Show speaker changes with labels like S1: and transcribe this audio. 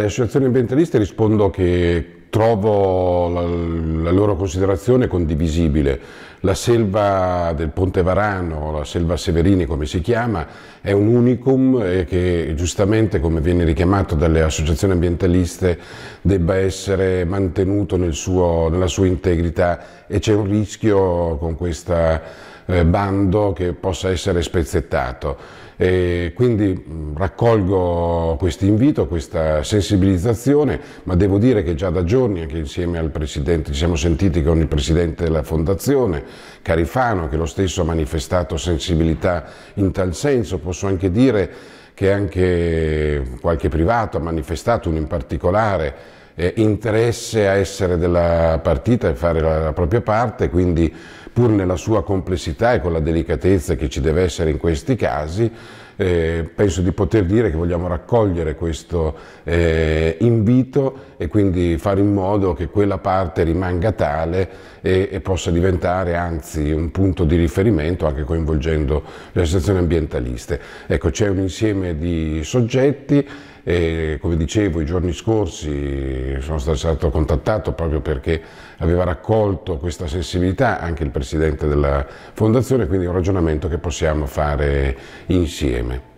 S1: Le associazioni ambientaliste rispondo che trovo la, la, loro considerazione condivisibile. La selva del Ponte Varano, la selva Severini come si chiama, è un unicum che giustamente, come viene richiamato dalle associazioni ambientaliste, debba essere mantenuto nel suo, nella sua integrità e c'è un rischio con questa eh, bando che possa essere spezzettato. E quindi mm, raccolgo questo invito, questa sensibilizzazione, ma devo dire che già da giorni, anche insieme al Presidente, ci siamo sentiti con il Presidente della Fondazione, Carifano, che lo stesso ha manifestato sensibilità in tal senso, posso anche dire che anche qualche privato ha manifestato, un in particolare, eh, interesse a essere della partita e fare la, la propria parte, quindi pur nella sua complessità e con la delicatezza che ci deve essere in questi casi, eh, penso di poter dire che vogliamo raccogliere questo eh, invito e quindi fare in modo che quella parte rimanga tale e, e, possa diventare anzi un punto di riferimento anche coinvolgendo le associazioni ambientaliste. Ecco, c'è un insieme di soggetti e come dicevo, i giorni scorsi sono stato contattato proprio perché aveva raccolto questa sensibilità anche il presidente della fondazione, quindi è un ragionamento che possiamo fare insieme.